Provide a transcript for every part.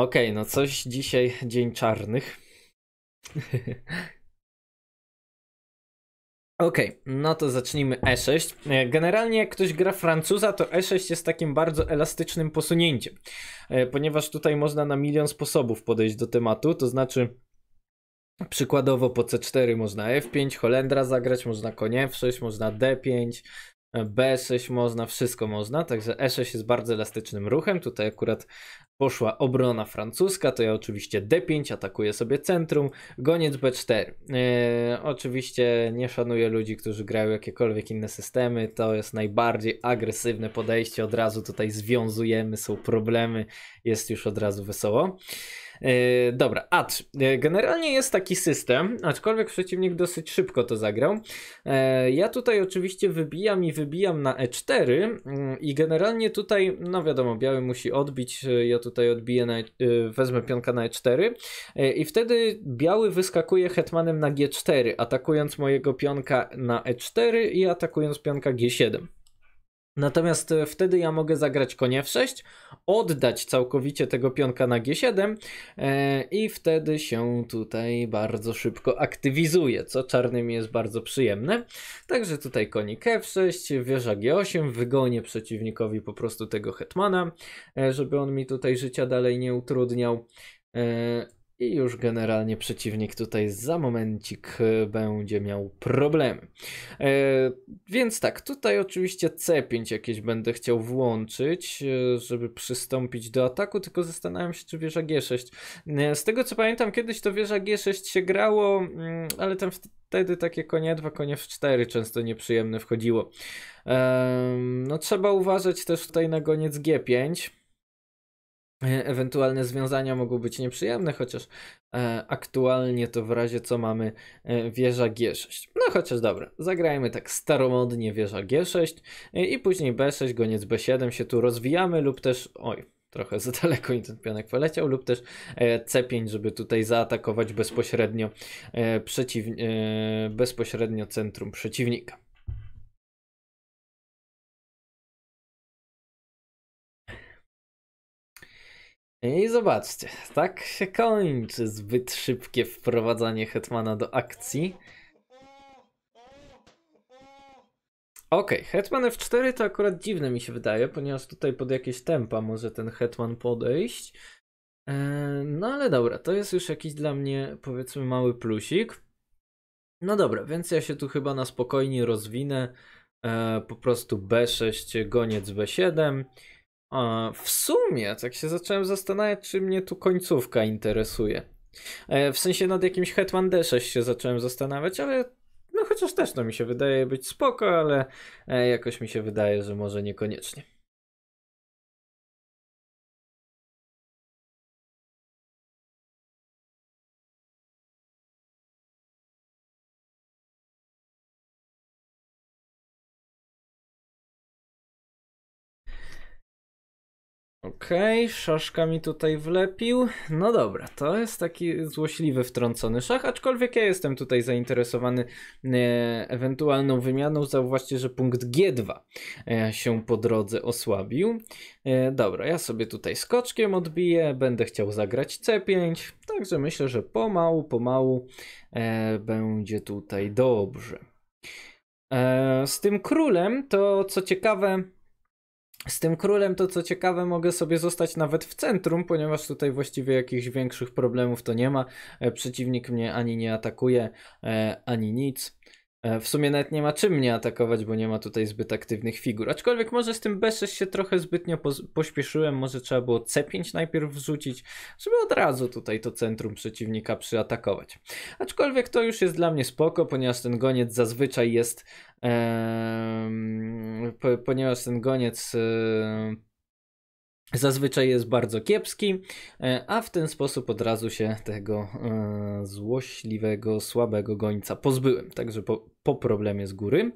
Okej, okay, no coś dzisiaj dzień czarnych. Okej, okay, no to zacznijmy E6. Generalnie jak ktoś gra Francuza, to E6 jest takim bardzo elastycznym posunięciem, e, ponieważ tutaj można na milion sposobów podejść do tematu, to znaczy przykładowo po C4 można F5, Holendra zagrać, można konie F6, można D5, B6 można, wszystko można, także E6 jest bardzo elastycznym ruchem, tutaj akurat poszła obrona francuska, to ja oczywiście D5 atakuje sobie centrum, goniec B4. E, oczywiście nie szanuję ludzi, którzy grają jakiekolwiek inne systemy, to jest najbardziej agresywne podejście, od razu tutaj związujemy, są problemy, jest już od razu wesoło. E, dobra, acz. E, generalnie jest taki system, aczkolwiek przeciwnik dosyć szybko to zagrał. E, ja tutaj oczywiście wybijam i wybijam na E4 mm, i generalnie tutaj, no wiadomo, biały musi odbić, ja tutaj odbiję, na, wezmę pionka na E4 i wtedy biały wyskakuje hetmanem na G4, atakując mojego pionka na E4 i atakując pionka G7. Natomiast e, wtedy ja mogę zagrać konie w 6 oddać całkowicie tego pionka na g7 e, i wtedy się tutaj bardzo szybko aktywizuje, co czarnym jest bardzo przyjemne. Także tutaj konik f6, wieża g8, wygonię przeciwnikowi po prostu tego hetmana, e, żeby on mi tutaj życia dalej nie utrudniał. E, i już generalnie przeciwnik tutaj za momencik będzie miał problemy. E, więc tak, tutaj oczywiście C5 jakieś będę chciał włączyć, e, żeby przystąpić do ataku, tylko zastanawiam się, czy wieża G6. E, z tego co pamiętam, kiedyś to wieża G6 się grało, mm, ale tam wtedy takie konie 2, konie F4 często nieprzyjemne wchodziło. E, no trzeba uważać też tutaj na goniec G5 E, ewentualne związania mogą być nieprzyjemne, chociaż e, aktualnie to w razie co mamy e, wieża G6. No chociaż dobra, zagrajmy tak staromodnie wieża G6 e, i później B6, goniec B7 się tu rozwijamy lub też, oj, trochę za daleko i ten pionek poleciał, lub też e, C5, żeby tutaj zaatakować bezpośrednio, e, przeciw, bezpośrednio centrum przeciwnika. I zobaczcie, tak się kończy zbyt szybkie wprowadzanie Hetmana do akcji. Okej, okay, Hetman F4 to akurat dziwne mi się wydaje, ponieważ tutaj pod jakieś tempa może ten Hetman podejść. Eee, no ale dobra, to jest już jakiś dla mnie powiedzmy mały plusik. No dobra, więc ja się tu chyba na spokojnie rozwinę. Eee, po prostu B6, goniec B7 w sumie, tak się zacząłem zastanawiać, czy mnie tu końcówka interesuje. E, w sensie nad jakimś Hetman D6 się zacząłem zastanawiać, ale no chociaż też to mi się wydaje być spoko, ale e, jakoś mi się wydaje, że może niekoniecznie. Okej, okay, szaszka mi tutaj wlepił. No dobra, to jest taki złośliwy, wtrącony szach, aczkolwiek ja jestem tutaj zainteresowany e, ewentualną wymianą. Zauważcie, że punkt G2 e, się po drodze osłabił. E, dobra, ja sobie tutaj skoczkiem odbiję, będę chciał zagrać C5, także myślę, że pomału, pomału e, będzie tutaj dobrze. E, z tym królem to, co ciekawe... Z tym królem to co ciekawe mogę sobie zostać nawet w centrum, ponieważ tutaj właściwie jakichś większych problemów to nie ma. E, przeciwnik mnie ani nie atakuje, e, ani nic. E, w sumie nawet nie ma czym mnie atakować, bo nie ma tutaj zbyt aktywnych figur. Aczkolwiek może z tym B6 się trochę zbytnio pośpieszyłem, może trzeba było C5 najpierw wrzucić, żeby od razu tutaj to centrum przeciwnika przyatakować. Aczkolwiek to już jest dla mnie spoko, ponieważ ten goniec zazwyczaj jest... Ee, ponieważ ten goniec zazwyczaj jest bardzo kiepski, e, a w ten sposób od razu się tego e, złośliwego, słabego gońca pozbyłem. Także po, po problemie z góry.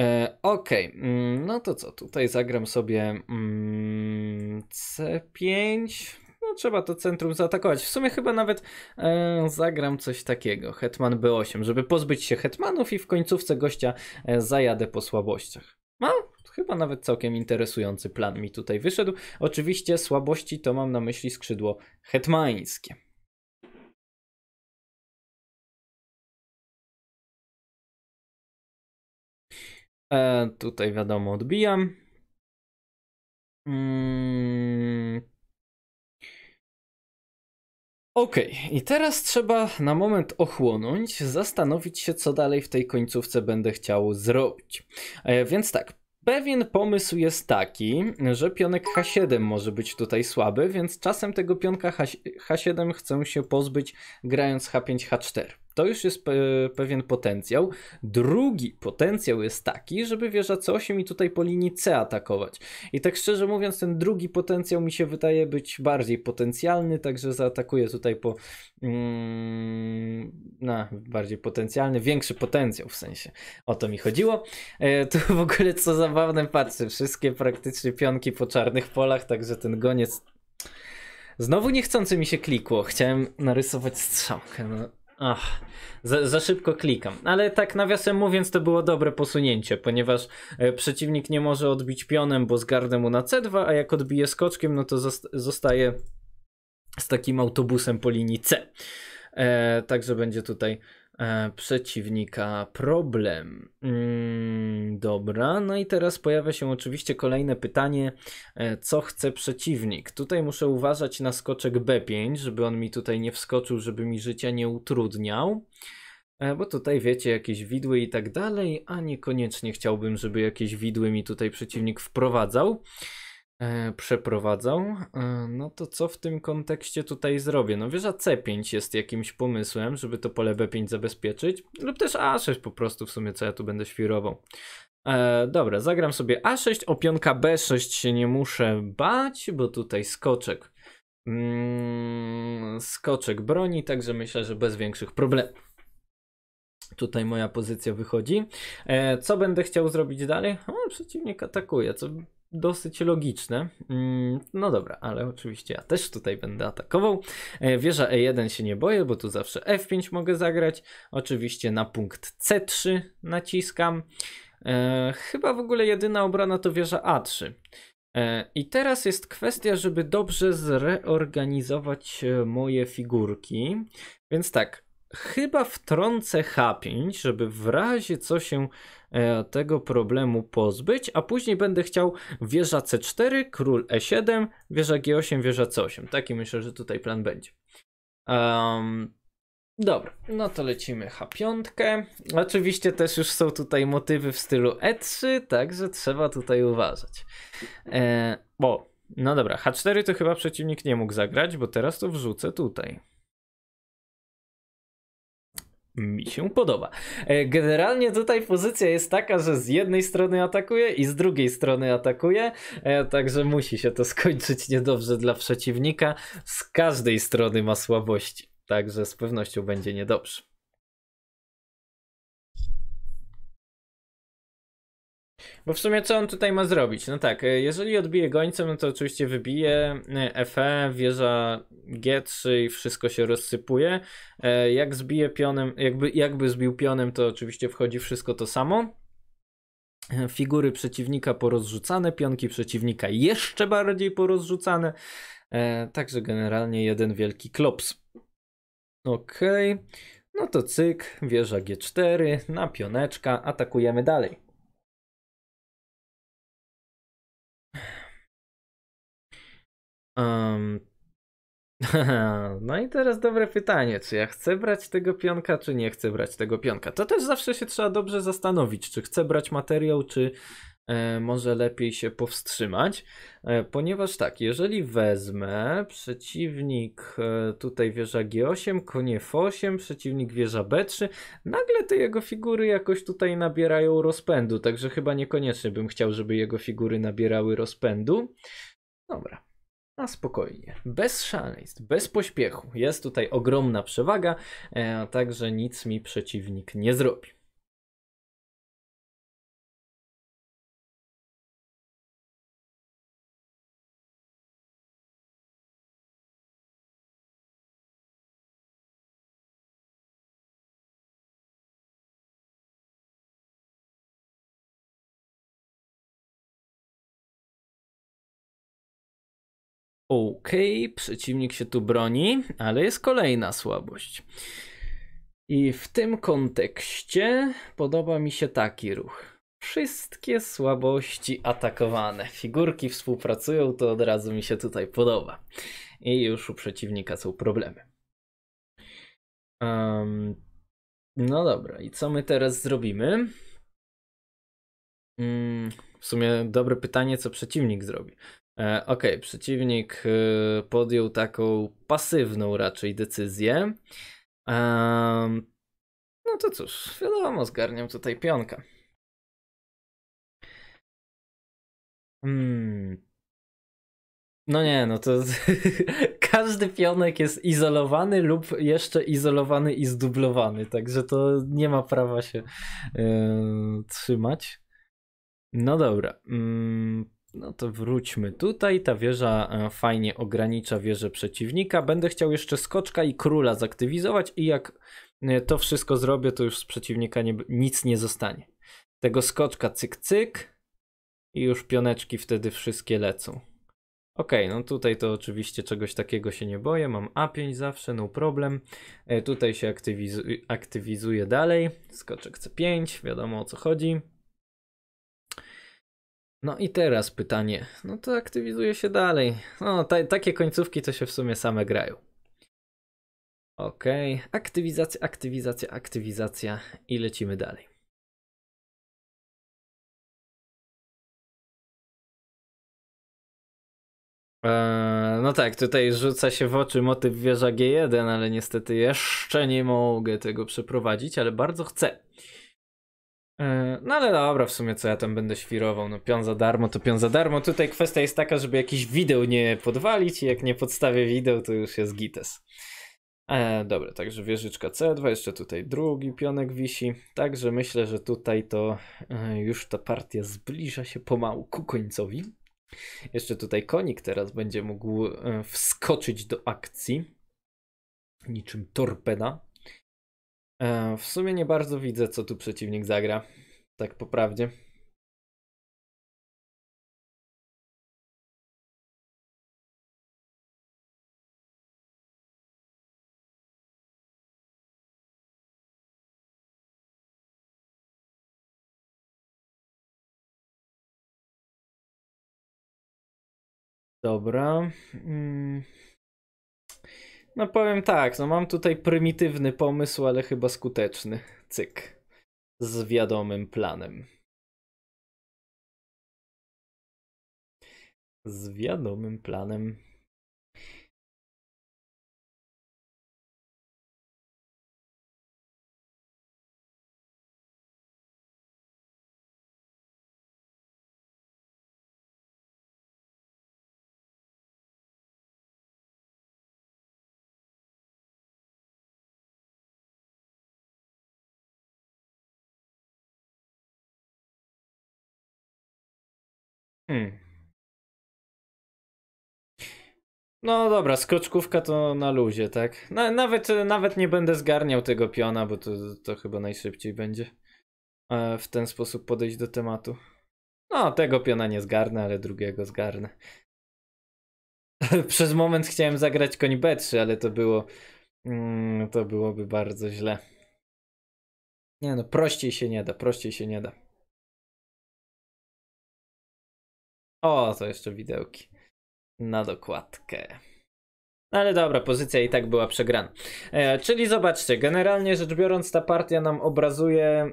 E, ok, mm, no to co, tutaj zagram sobie mm, C5. No, trzeba to centrum zaatakować. W sumie chyba nawet zagram coś takiego. Hetman B8, żeby pozbyć się hetmanów i w końcówce gościa zajadę po słabościach. No, chyba nawet całkiem interesujący plan mi tutaj wyszedł. Oczywiście słabości to mam na myśli skrzydło hetmańskie. E, tutaj wiadomo, odbijam. Mm. Ok, i teraz trzeba na moment ochłonąć, zastanowić się, co dalej w tej końcówce będę chciał zrobić. E, więc tak, Pewien pomysł jest taki, że pionek H7 może być tutaj słaby, więc czasem tego pionka H7 chcę się pozbyć grając H5, H4. To już jest pe pewien potencjał. Drugi potencjał jest taki, żeby wieża C8 mi tutaj po linii C atakować. I tak szczerze mówiąc, ten drugi potencjał mi się wydaje być bardziej potencjalny, także zaatakuję tutaj po. Mm, na, bardziej potencjalny, większy potencjał w sensie. O to mi chodziło. E, to w ogóle co zabawne, patrzę, wszystkie praktycznie pionki po czarnych polach, także ten goniec. Znowu niechcący mi się klikło. Chciałem narysować strzałkę. No. Ach, za, za, szybko klikam. Ale tak nawiasem mówiąc, to było dobre posunięcie, ponieważ e, przeciwnik nie może odbić pionem, bo zgarnę mu na C2, a jak odbije skoczkiem, no to zostaje z takim autobusem po linii C. E, także będzie tutaj E, przeciwnika problem. Mm, dobra, no i teraz pojawia się oczywiście kolejne pytanie, e, co chce przeciwnik. Tutaj muszę uważać na skoczek B5, żeby on mi tutaj nie wskoczył, żeby mi życia nie utrudniał. E, bo tutaj wiecie, jakieś widły i tak dalej, a niekoniecznie chciałbym, żeby jakieś widły mi tutaj przeciwnik wprowadzał. E, przeprowadzał. E, no to co w tym kontekście tutaj zrobię? No wieża C5 jest jakimś pomysłem, żeby to pole B5 zabezpieczyć, lub też A6 po prostu w sumie, co ja tu będę świrował. E, dobra, zagram sobie A6, opionka B6 się nie muszę bać, bo tutaj skoczek. Mm, skoczek broni, także myślę, że bez większych problemów. Tutaj moja pozycja wychodzi. E, co będę chciał zrobić dalej? O, przeciwnik atakuje, co dosyć logiczne. Mm, no dobra, ale oczywiście ja też tutaj będę atakował. E, wieża E1 się nie boję, bo tu zawsze F5 mogę zagrać. Oczywiście na punkt C3 naciskam. E, chyba w ogóle jedyna obrana to wieża A3. E, I teraz jest kwestia, żeby dobrze zreorganizować moje figurki. Więc tak, chyba wtrącę H5, żeby w razie co się e, tego problemu pozbyć, a później będę chciał wieża C4, król E7, wieża G8, wieża C8. Taki myślę, że tutaj plan będzie. Um, dobra, no to lecimy H5. Oczywiście też już są tutaj motywy w stylu E3, także trzeba tutaj uważać. E, bo, no dobra, H4 to chyba przeciwnik nie mógł zagrać, bo teraz to wrzucę tutaj mi się podoba. E, generalnie tutaj pozycja jest taka, że z jednej strony atakuje i z drugiej strony atakuje, e, także musi się to skończyć niedobrze dla przeciwnika. Z każdej strony ma słabości, także z pewnością będzie niedobrze. Bo w sumie co on tutaj ma zrobić? No tak, e, jeżeli odbije gońcem, no to oczywiście wybije FE, wieża G3 i wszystko się rozsypuje. E, jak zbije pionem, jakby, jakby zbił pionem, to oczywiście wchodzi wszystko to samo. E, figury przeciwnika porozrzucane, pionki przeciwnika jeszcze bardziej porozrzucane. Także generalnie jeden wielki klops. Okej. Okay. No to cyk, wieża G4, na pioneczka, atakujemy dalej. Um, no i teraz dobre pytanie, czy ja chcę brać tego pionka, czy nie chcę brać tego pionka. To też zawsze się trzeba dobrze zastanowić, czy chcę brać materiał, czy e, może lepiej się powstrzymać, e, ponieważ tak, jeżeli wezmę przeciwnik e, tutaj wieża G8, konie F8, przeciwnik wieża B3, nagle te jego figury jakoś tutaj nabierają rozpędu, także chyba niekoniecznie bym chciał, żeby jego figury nabierały rozpędu. Dobra, na spokojnie, bez szaleństw, bez pośpiechu. Jest tutaj ogromna przewaga, e, także nic mi przeciwnik nie zrobi. Okej, okay, przeciwnik się tu broni, ale jest kolejna słabość. I w tym kontekście podoba mi się taki ruch. Wszystkie słabości atakowane. Figurki współpracują, to od razu mi się tutaj podoba. I już u przeciwnika są problemy. Um, no dobra, i co my teraz zrobimy? Um, w sumie dobre pytanie, co przeciwnik zrobi. E, ok, przeciwnik e, podjął taką pasywną raczej decyzję. No to cóż, wiadomo, zgarniam tutaj pionka. Hmm. No nie, no to każdy pionek jest izolowany lub jeszcze izolowany i zdublowany, także to nie ma prawa się yy, trzymać. No dobra. Yy, no to wróćmy tutaj. Ta wieża e, fajnie ogranicza wieżę przeciwnika. Będę chciał jeszcze skoczka i króla zaktywizować i jak e, to wszystko zrobię, to już z przeciwnika nie, nic nie zostanie. Tego skoczka cyk cyk i już pioneczki wtedy wszystkie lecą. Ok, no tutaj to oczywiście czegoś takiego się nie boję. Mam A5 zawsze, no problem. E, tutaj się aktywizu aktywizuje dalej. Skoczek C5, wiadomo o co chodzi. No i teraz pytanie, no to aktywizuje się dalej. No, ta, takie końcówki to się w sumie same grają. Ok, aktywizacja, aktywizacja, aktywizacja i lecimy dalej. Eee, no tak, tutaj rzuca się w oczy motyw wieża G1, ale niestety jeszcze nie mogę tego przeprowadzić, ale bardzo chcę. E, no ale dobra, w sumie co ja tam będę świrował, no pion za darmo to pion za darmo. Tutaj kwestia jest taka, żeby jakiś wideo nie podwalić i jak nie podstawię wideo, to już jest gites. E, dobra, także wieżyczka C2, jeszcze tutaj drugi pionek wisi. Także myślę, że tutaj to e, już ta partia zbliża się pomału ku końcowi. Jeszcze tutaj konik teraz będzie mógł e, wskoczyć do akcji. Niczym torpeda. E, w sumie nie bardzo widzę, co tu przeciwnik zagra. Tak po prawdzie. Dobra. Mm. No powiem tak, no mam tutaj prymitywny pomysł, ale chyba skuteczny. Cyk. Z wiadomym planem. Z wiadomym planem. Hmm. No dobra, skoczkówka to na luzie, tak? Na, nawet, nawet nie będę zgarniał tego piona, bo to, to chyba najszybciej będzie e, w ten sposób podejść do tematu. No, tego piona nie zgarnę, ale drugiego zgarnę. Przez moment chciałem zagrać koń B3, ale to było. Mm, to byłoby bardzo źle. Nie no, prościej się nie da, prościej się nie da. O, to jeszcze widełki. Na dokładkę. No ale dobra, pozycja i tak była przegrana. E, czyli zobaczcie, generalnie rzecz biorąc, ta partia nam obrazuje e,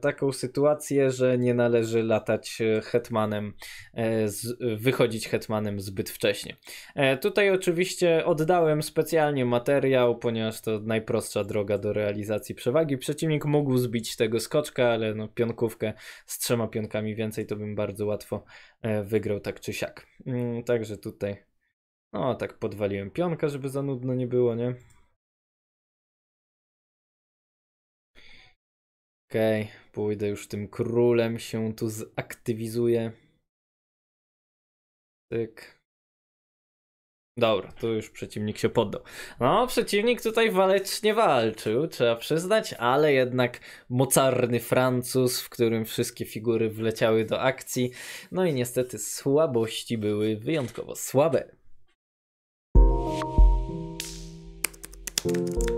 taką sytuację, że nie należy latać e, hetmanem, e, z, wychodzić hetmanem zbyt wcześnie. E, tutaj oczywiście oddałem specjalnie materiał, ponieważ to najprostsza droga do realizacji przewagi. Przeciwnik mógł zbić tego skoczka, ale no, pionkówkę z trzema pionkami więcej to bym bardzo łatwo e, wygrał tak czy siak. Mm, także tutaj no, tak podwaliłem pionka, żeby za nudno nie było, nie? Okej, okay, pójdę już tym królem, się tu zaktywizuję. Tyk. Dobra, tu już przeciwnik się poddał. No, przeciwnik tutaj walecznie walczył, trzeba przyznać, ale jednak mocarny Francuz, w którym wszystkie figury wleciały do akcji. No i niestety słabości były wyjątkowo słabe. you.